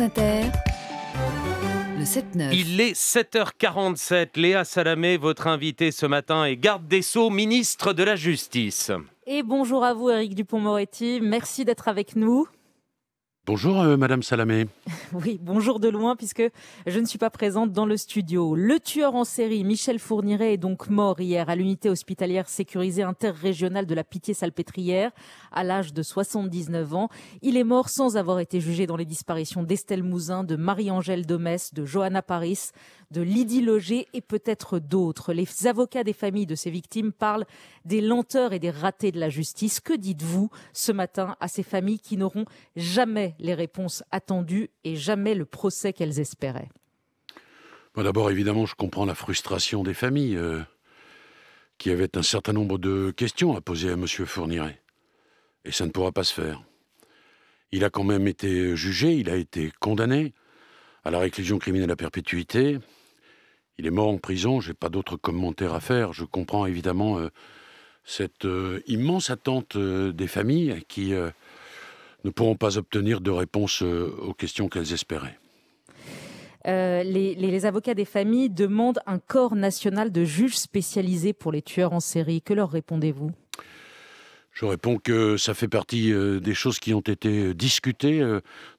Inter. Le 7 Il est 7h47. Léa Salamé, votre invitée ce matin, est garde des Sceaux, ministre de la Justice. Et bonjour à vous, Éric Dupont-Moretti. Merci d'être avec nous. Bonjour euh, Madame Salamé. Oui, bonjour de loin puisque je ne suis pas présente dans le studio. Le tueur en série Michel Fourniret est donc mort hier à l'unité hospitalière sécurisée interrégionale de la Pitié-Salpêtrière à l'âge de 79 ans. Il est mort sans avoir été jugé dans les disparitions d'Estelle Mouzin, de Marie-Angèle Domès, de Johanna Paris, de Lydie Loger et peut-être d'autres. Les avocats des familles de ces victimes parlent des lenteurs et des ratés de la justice. Que dites-vous ce matin à ces familles qui n'auront jamais les réponses attendues et jamais le procès qu'elles espéraient D'abord, évidemment, je comprends la frustration des familles euh, qui avaient un certain nombre de questions à poser à M. Fourniret. Et ça ne pourra pas se faire. Il a quand même été jugé, il a été condamné à la réclusion criminelle à perpétuité. Il est mort en prison, n'ai pas d'autres commentaires à faire. Je comprends évidemment euh, cette euh, immense attente euh, des familles qui ne pourront pas obtenir de réponse aux questions qu'elles espéraient. les, avocats des familles demandent un corps national de juges spécialisés pour les tueurs en série. Que leur répondez-vous je réponds que ça fait partie des choses qui ont été discutées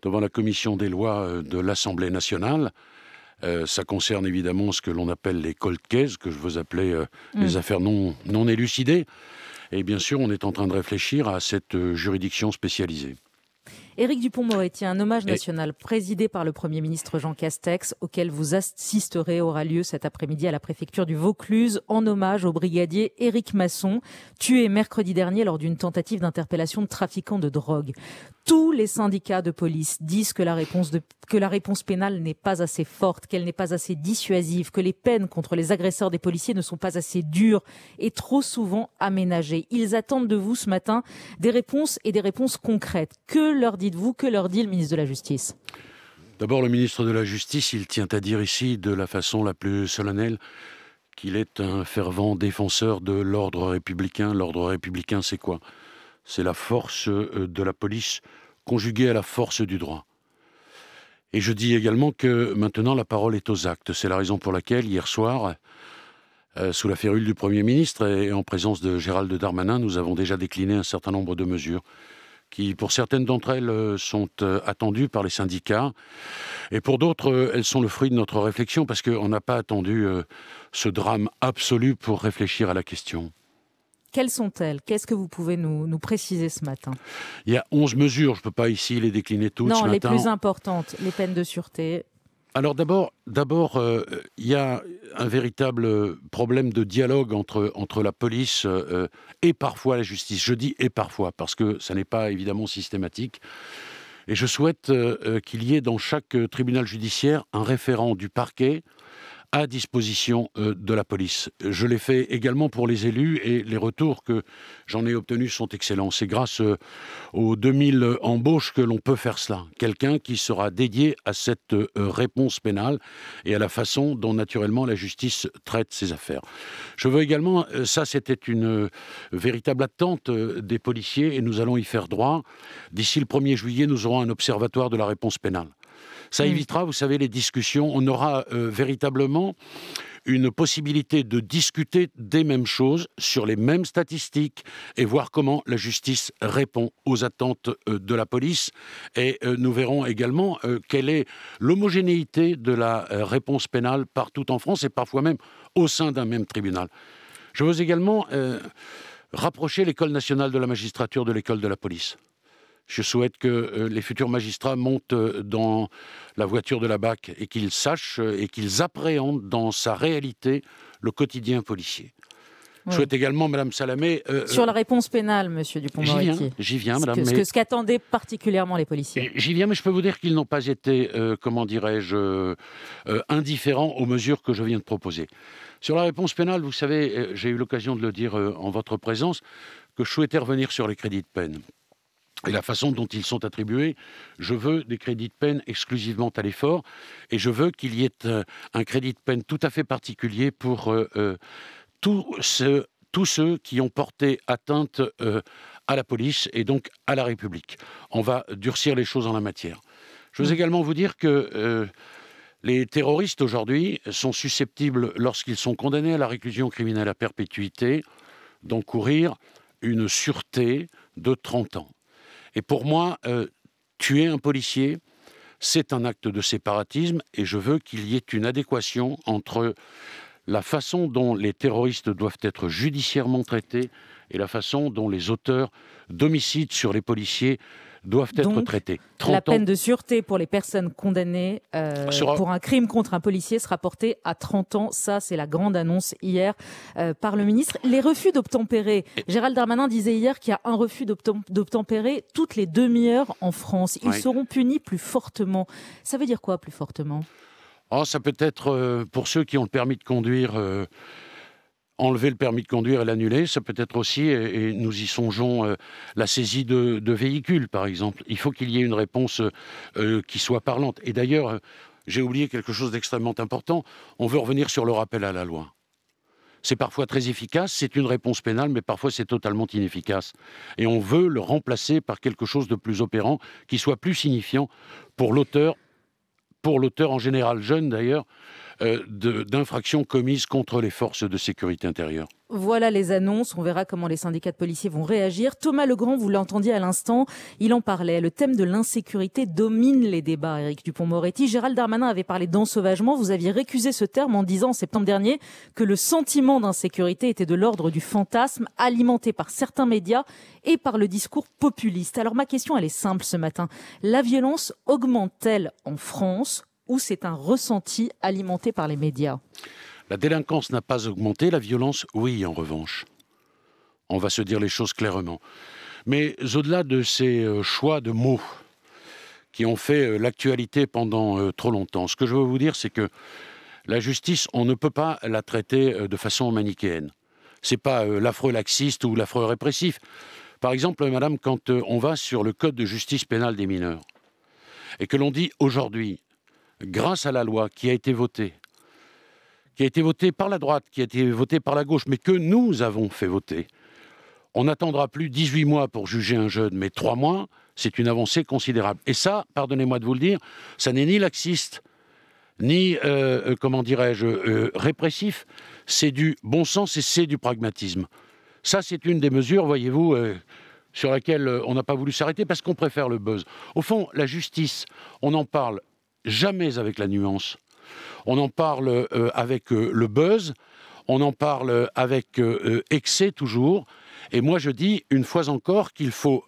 devant la commission des lois de l'Assemblée nationale. Euh, ça concerne évidemment ce que l'on appelle les cold cases, que je veux appeler euh, mm. les affaires non, non élucidées. Et bien sûr, on est en train de réfléchir à cette euh, juridiction spécialisée. Éric Dupont-Moretti, un hommage national présidé par le Premier ministre Jean Castex, auquel vous assisterez, aura lieu cet après-midi à la préfecture du Vaucluse, en hommage au brigadier Éric Masson, tué mercredi dernier lors d'une tentative d'interpellation de trafiquants de drogue. Tous les syndicats de police disent que la réponse, que la réponse pénale n'est pas assez forte, qu'elle n'est pas assez dissuasive, que les peines contre les agresseurs des policiers ne sont pas assez dures et trop souvent aménagées. Ils attendent de vous ce matin des réponses et des réponses concrètes. Que leur dites-vous Que leur dit le ministre de la Justice D'abord, le ministre de la Justice, il tient à dire ici de la façon la plus solennelle qu'il est un fervent défenseur de l'ordre républicain. L'ordre républicain, c'est quoi C'est la force euh, de la police conjuguée à la force du droit. Et je dis également que maintenant la parole est aux actes. C'est la raison pour laquelle, hier soir, euh, sous la férule du Premier ministre et en présence de Gérald Darmanin, nous avons déjà décliné un certain nombre de mesures qui, pour certaines d'entre elles, euh, sont euh, attendues par les syndicats. Et pour d'autres, euh, elles sont le fruit de notre réflexion, parce qu'on n'a pas attendu ce drame absolu pour réfléchir à la question. Quelles sont-elles Qu'est-ce que vous pouvez nous, préciser ce matin Il y a 11 mesures, je ne peux pas ici les décliner toutes. Non, les plus importantes, les peines de sûreté, alors d'abord, d'abord, euh, il y a un véritable problème de dialogue entre, entre la police euh, et parfois la justice. Je dis et parfois parce que ça n'est pas évidemment systématique. Et je souhaite euh, qu'il y ait dans chaque tribunal judiciaire un référent du parquet à disposition euh, de la police. Je l'ai fait également pour les élus et les retours que j'en ai obtenus sont excellents. C'est grâce euh, aux 2000 embauches que l'on peut faire cela. Quelqu'un qui sera dédié à cette euh, réponse pénale et à la façon dont naturellement la justice traite ses affaires. Je veux également, ça c'était une véritable attente des policiers et nous allons y faire droit. D'ici le 1er juillet, nous aurons un observatoire de la réponse pénale. Ça mm. évitera, vous savez, les discussions. On aura euh, véritablement une possibilité de discuter des mêmes choses sur les mêmes statistiques et voir comment la justice répond aux attentes euh, de la police. Et euh, nous verrons également quelle est l'homogénéité de la réponse pénale partout en France et parfois même au sein d'un même tribunal. Je veux également rapprocher l'école nationale de la magistrature de l'école de la police. Je souhaite que euh, les futurs magistrats montent euh, dans la voiture de la BAC et qu'ils sachent euh, et qu'ils appréhendent dans sa réalité le quotidien policier. Je souhaite également, Madame Salamé. Sur la réponse pénale, Monsieur Dupont-Moretti. J'y viens, Ce qu'attendaient particulièrement les policiers. J'y viens, mais je peux vous dire qu'ils n'ont pas été, comment dirais-je, indifférents aux mesures que je viens de proposer. Sur la réponse pénale, vous savez, j'ai eu l'occasion de le dire en votre présence, que je souhaitais revenir sur les crédits de peine et la façon dont ils sont attribués. Je veux des crédits de peine exclusivement à l'effort et je veux qu'il y ait euh, un crédit de peine tout à fait particulier pour euh, euh, tous, ceux, qui ont porté atteinte à la police et donc à la République. On va durcir les choses en la matière. Je veux mm. également vous dire que les terroristes aujourd'hui sont susceptibles, lorsqu'ils sont condamnés à la réclusion criminelle à perpétuité, d'encourir une sûreté de 30 ans. Et pour moi, euh, tuer un policier, c'est un acte de séparatisme et je veux qu'il y ait une adéquation entre la façon dont les terroristes doivent être judiciairement traités et la façon dont les auteurs d'homicides sur les policiers doivent être traités. La peine de sûreté pour les personnes condamnées euh, pour un crime contre un policier sera portée à 30 ans. Ça, c'est la grande annonce hier euh, par le ministre. Les refus d'obtempérer. Gérald Darmanin disait hier qu'il y a un refus d'obtempérer toutes les demi-heures en France. Ils seront punis plus fortement. Ça veut dire quoi plus fortement Oh, ça peut être euh, pour ceux qui ont le permis de conduire enlever le permis de conduire et l'annuler, ça peut être aussi, et nous y songeons, euh, la saisie de, véhicules, par exemple. Il faut qu'il y ait une réponse euh, euh, qui soit parlante. Et d'ailleurs, j'ai oublié quelque chose d'extrêmement important, on veut revenir sur le rappel à la loi. C'est parfois très efficace, c'est une réponse pénale, mais parfois c'est totalement inefficace. Et on veut le remplacer par quelque chose de plus opérant, qui soit plus signifiant pour l'auteur, pour l'auteur en général, jeune d'ailleurs, euh, d'infractions commises contre les forces de sécurité intérieure. Voilà les annonces. On verra comment les syndicats de policiers vont réagir. Thomas Legrand, vous l'entendiez à l'instant, il en parlait. Le thème de l'insécurité domine les débats, Éric Dupont-Moretti. Gérald Darmanin avait parlé d'ensauvagement. Vous aviez récusé ce terme en disant en septembre dernier que le sentiment d'insécurité était de l'ordre du fantasme alimenté par certains médias et par le discours populiste. Alors ma question, elle est simple ce matin. La violence augmente-t-elle en France ou c'est un ressenti alimenté par les médias La délinquance n'a pas augmenté, la violence, oui, en revanche. On va se dire les choses clairement. Mais au-delà de ces euh, choix de mots qui ont fait euh, l'actualité pendant euh, trop longtemps, ce que je veux vous dire, c'est que la justice, on ne peut pas la traiter de façon manichéenne. C'est pas l'affreux laxiste ou l'affreux répressif. Par exemple, madame, quand on va sur le code de justice pénale des mineurs et que l'on dit aujourd'hui grâce à la loi qui a été votée, qui a été votée par la droite, qui a été votée par la gauche, mais que nous avons fait voter. On n'attendra plus 18 mois pour juger un jeune, mais 3 mois, c'est une avancée considérable. Et ça, pardonnez-moi de vous le dire, ça n'est ni laxiste, ni, euh, euh, comment dirais-je, euh, répressif, c'est du bon sens et c'est du pragmatisme. Ça, c'est une des mesures, voyez-vous, sur laquelle on n'a pas voulu s'arrêter parce qu'on préfère le buzz. Au fond, la justice, on en parle jamais avec la nuance. On en parle euh, avec euh, le buzz, on en parle euh, avec excès toujours. Et moi, je dis une fois encore qu'il faut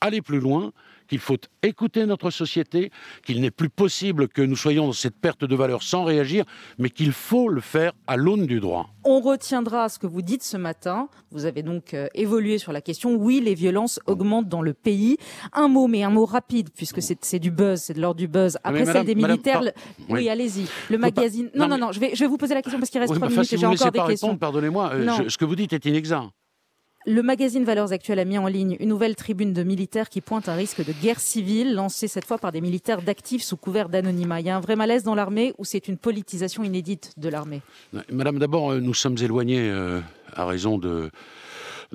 aller plus loin, qu'il faut écouter notre société, qu'il n'est plus possible que nous soyons dans cette perte de valeur sans réagir, mais qu'il faut le faire à l'aune du droit. On retiendra ce que vous dites ce matin. Vous avez donc euh, évolué sur la question. Oui, les violences augmentent dans le pays. Un mot, mais un mot rapide, puisque c'est du buzz, c'est de l'ordre du buzz. Ah, Après celle des militaires, oui, allez-y. Le magazine. Non, non, non, je vais, vous poser la question parce qu'il reste trois minutes et j'ai encore des questions. Pardonnez-moi, euh, ce que vous dites est inexact. Le magazine Valeurs Actuelles a mis en ligne une nouvelle tribune de militaires qui pointe un risque de guerre civile, lancée cette fois par des militaires d'actifs sous couvert d'anonymat. Il y a un vrai malaise dans l'armée ou c'est une politisation inédite de l'armée Madame, d'abord, euh, nous sommes éloignés euh, à raison de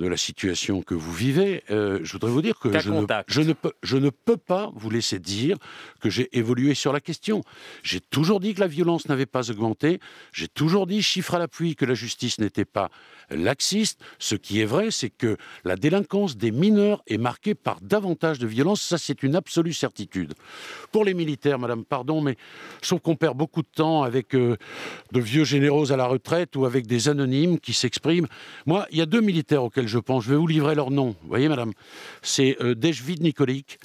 de la situation que vous vivez, euh, je voudrais vous dire que je ne, peux, je ne peux pas vous laisser dire que j'ai évolué sur la question. J'ai toujours dit que la violence n'avait pas augmenté, j'ai toujours dit, chiffre à l'appui, que la justice n'était pas laxiste. Ce qui est vrai, c'est que la délinquance des mineurs est marquée par davantage de violence, ça c'est une absolue certitude. Pour les militaires, madame, pardon, mais sauf qu'on perd beaucoup de temps avec euh, de vieux généraux à la retraite ou avec des anonymes qui s'expriment. Moi, il y a deux militaires auxquels je pense. Je vais vous livrer leur nom. Vous voyez, madame C'est euh, Dejvid Nikolic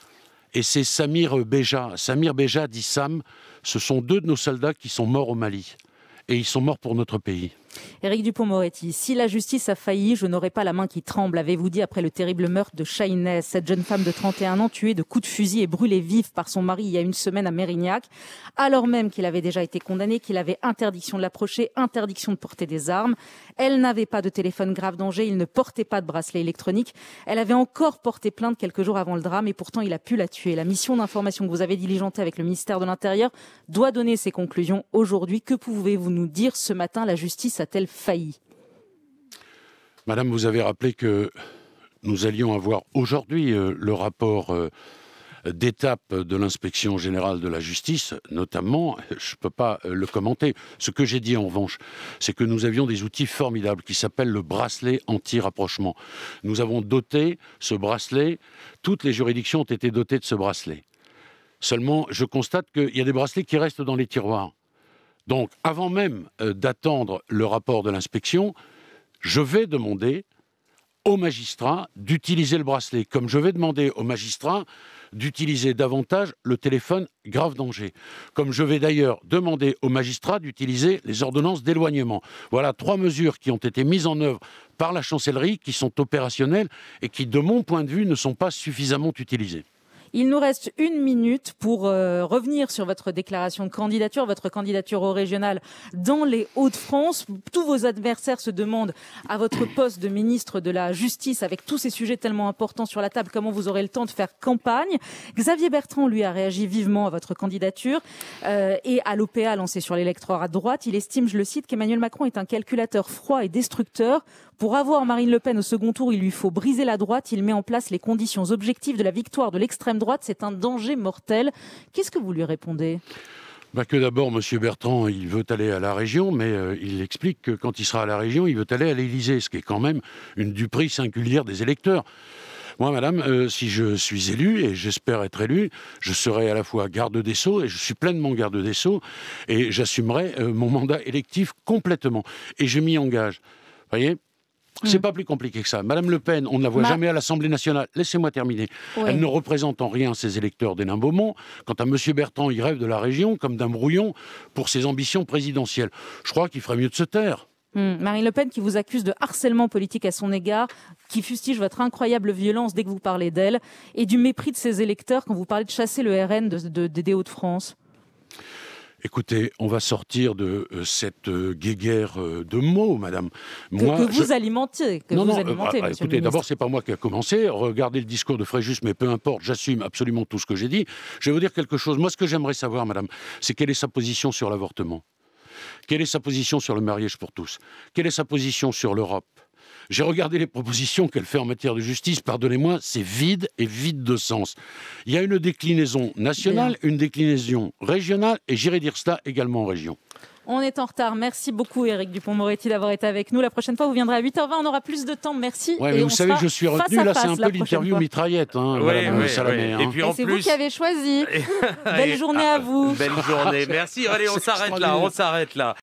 et c'est Samir euh, Beja. Samir Beja dit Sam. Ce sont deux de nos soldats qui sont morts au Mali. Et ils sont morts pour notre pays. Eric Dupont-Moretti, si la justice a failli, je n'aurais pas la main qui tremble, avez-vous dit après le terrible meurtre de Chahinez, cette jeune femme de 31 ans tuée de coups de fusil et brûlée vive par son mari il y a une semaine à Mérignac, alors même qu'il avait déjà été condamné, qu'il avait interdiction de l'approcher, interdiction de porter des armes. Elle n'avait pas de téléphone grave danger, il ne portait pas de bracelet électronique. Elle avait encore porté plainte quelques jours avant le drame et pourtant il a pu la tuer. La mission d'information que vous avez diligentée avec le ministère de l'Intérieur doit donner ses conclusions aujourd'hui. Que pouvez-vous nous dire ce matin La justice a elle failli Madame, vous avez rappelé que nous allions avoir aujourd'hui euh, le rapport euh, d'étape de l'inspection générale de la justice, notamment, je ne peux pas euh, le commenter. Ce que j'ai dit en revanche, c'est que nous avions des outils formidables qui s'appellent le bracelet anti-rapprochement. Nous avons doté ce bracelet, toutes les juridictions ont été dotées de ce bracelet. Seulement, je constate qu'il y a des bracelets qui restent dans les tiroirs. Donc, avant même euh, d'attendre le rapport de l'inspection, je vais demander au magistrat d'utiliser le bracelet, comme je vais demander au magistrat d'utiliser davantage le téléphone grave danger, comme je vais d'ailleurs demander au magistrats d'utiliser les ordonnances d'éloignement. Voilà trois mesures qui ont été mises en œuvre par la chancellerie, qui sont opérationnelles et qui, de mon point de vue, ne sont pas suffisamment utilisées. Il nous reste une minute pour euh, revenir sur votre déclaration de candidature, votre candidature au régional dans les Hauts-de-France. Tous vos adversaires se demandent à votre poste de ministre de la Justice, avec tous ces sujets tellement importants sur la table, comment vous aurez le temps de faire campagne. Xavier Bertrand, lui, a réagi vivement à votre candidature euh, et à l'OPA lancé sur l'électorat à droite. Il estime, je le cite, qu'Emmanuel Macron est un calculateur froid et destructeur pour avoir Marine Le Pen au second tour, il lui faut briser la droite. Il met en place les conditions objectives de la victoire de l'extrême droite. C'est un danger mortel. Qu'est-ce que vous lui répondez bah, que d'abord, M. Bertrand, il veut aller à la région, mais euh, il explique que quand il sera à la région, il veut aller à l'Élysée, ce qui est quand même une duperie singulière des électeurs. Moi, madame, euh, si je suis élu, et j'espère être élu, je serai à la fois garde des Sceaux, et je suis pleinement garde des Sceaux, et j'assumerai euh, mon mandat électif complètement. Et je m'y engage. Vous voyez c'est pas plus compliqué que ça. Madame Le Pen, on ne la voit jamais à l'Assemblée nationale. Laissez-moi terminer. Elle ne représente en rien ses électeurs des Beaumont. Quant à Monsieur Bertrand, il rêve de la région comme d'un brouillon pour ses ambitions présidentielles. Je crois qu'il ferait mieux de se taire. Hmm. Marine Le Pen qui vous accuse de harcèlement politique à son égard, qui fustige votre incroyable violence dès que vous parlez d'elle, et du mépris de ses électeurs quand vous parlez de chasser le RN de, de, des Hauts-de-France. Écoutez, on va sortir de euh, cette euh, guéguerre euh, de mots, madame. que, vous alimentez, alimentiez. Que non, non, ah, bah, écoutez, d'abord, c'est pas moi qui a commencé. Regardez le discours de Fréjus, mais peu importe, j'assume absolument tout ce que j'ai dit. Je vais vous dire quelque chose. Moi, ce que j'aimerais savoir, madame, c'est quelle est sa position sur l'avortement Quelle est sa position sur le mariage pour tous Quelle est sa position sur l'Europe j'ai regardé les propositions qu'elle fait en matière de justice, pardonnez-moi, c'est vide et vide de sens. Il y a une déclinaison nationale, une déclinaison régionale, et j'irai dire cela également en région. On est en retard. Merci beaucoup, Éric Dupont-Moretti, d'avoir été avec nous. La prochaine fois, vous viendrez à 8h20. On aura plus de temps. Merci. vous savez, je suis retenu. Là, c'est un peu l'interview mitraillette. Hein, hein. Et c'est vous qui avez choisi. Belle journée à vous. Belle journée. Merci. Allez, on s'arrête là. On s'arrête là.